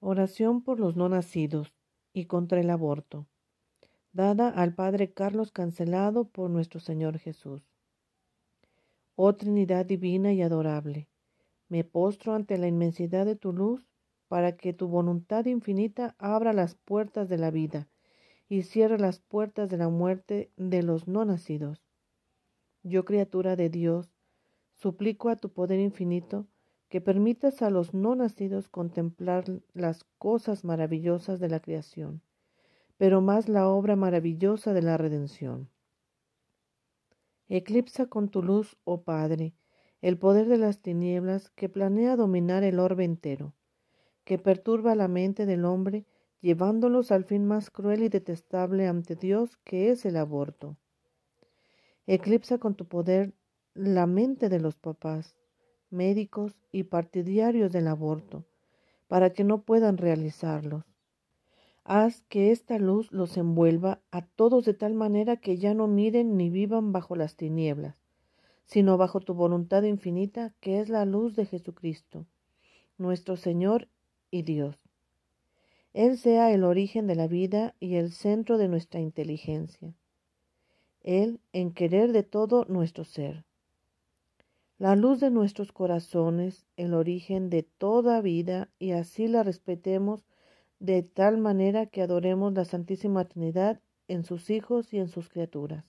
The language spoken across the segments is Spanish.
Oración por los no nacidos y contra el aborto, dada al Padre Carlos Cancelado por nuestro Señor Jesús. Oh Trinidad divina y adorable, me postro ante la inmensidad de tu luz para que tu voluntad infinita abra las puertas de la vida y cierre las puertas de la muerte de los no nacidos. Yo, criatura de Dios, suplico a tu poder infinito que permitas a los no nacidos contemplar las cosas maravillosas de la creación, pero más la obra maravillosa de la redención. Eclipsa con tu luz, oh Padre, el poder de las tinieblas que planea dominar el orbe entero, que perturba la mente del hombre, llevándolos al fin más cruel y detestable ante Dios, que es el aborto. Eclipsa con tu poder la mente de los papás, médicos y partidarios del aborto, para que no puedan realizarlos. Haz que esta luz los envuelva a todos de tal manera que ya no miren ni vivan bajo las tinieblas, sino bajo tu voluntad infinita, que es la luz de Jesucristo, nuestro Señor y Dios. Él sea el origen de la vida y el centro de nuestra inteligencia. Él en querer de todo nuestro ser la luz de nuestros corazones, el origen de toda vida, y así la respetemos de tal manera que adoremos la Santísima Trinidad en sus hijos y en sus criaturas.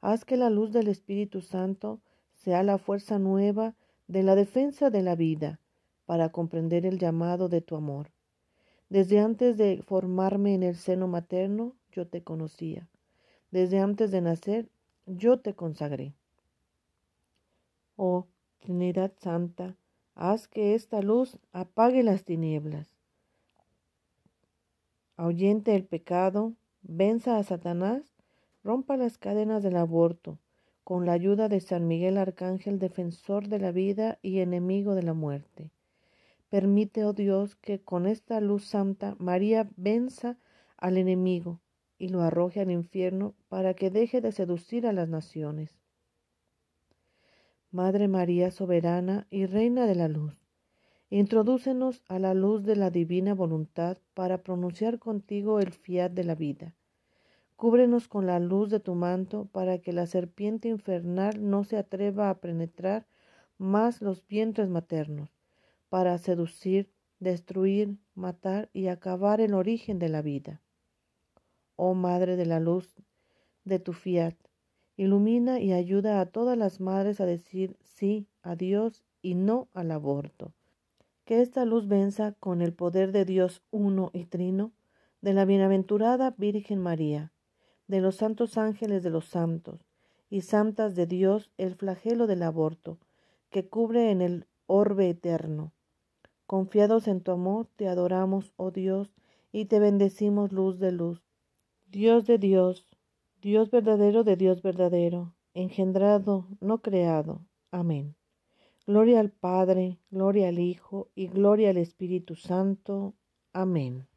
Haz que la luz del Espíritu Santo sea la fuerza nueva de la defensa de la vida para comprender el llamado de tu amor. Desde antes de formarme en el seno materno, yo te conocía. Desde antes de nacer, yo te consagré. Oh Trinidad Santa, haz que esta luz apague las tinieblas. Ahuyente el pecado, venza a Satanás, rompa las cadenas del aborto, con la ayuda de San Miguel Arcángel, defensor de la vida y enemigo de la muerte. Permite, oh Dios, que con esta luz santa María venza al enemigo y lo arroje al infierno para que deje de seducir a las naciones. Madre María soberana y Reina de la Luz, introdúcenos a la luz de la divina voluntad para pronunciar contigo el fiat de la vida. Cúbrenos con la luz de tu manto para que la serpiente infernal no se atreva a penetrar más los vientres maternos, para seducir, destruir, matar y acabar el origen de la vida. Oh Madre de la Luz, de tu fiat, Ilumina y ayuda a todas las madres a decir sí a Dios y no al aborto. Que esta luz venza con el poder de Dios uno y trino, de la bienaventurada Virgen María, de los santos ángeles de los santos y santas de Dios el flagelo del aborto, que cubre en el orbe eterno. Confiados en tu amor, te adoramos, oh Dios, y te bendecimos luz de luz. Dios de Dios, Dios verdadero de Dios verdadero, engendrado, no creado. Amén. Gloria al Padre, gloria al Hijo y gloria al Espíritu Santo. Amén.